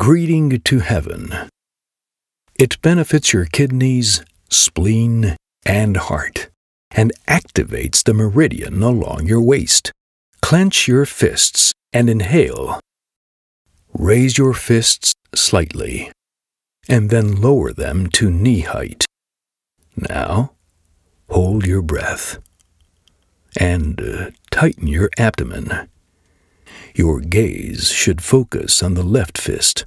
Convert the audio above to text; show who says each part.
Speaker 1: Greeting to Heaven. It benefits your kidneys, spleen, and heart, and activates the meridian along your waist. Clench your fists and inhale. Raise your fists slightly, and then lower them to knee height. Now, hold your breath and uh, tighten your abdomen. Your gaze should focus on the left fist,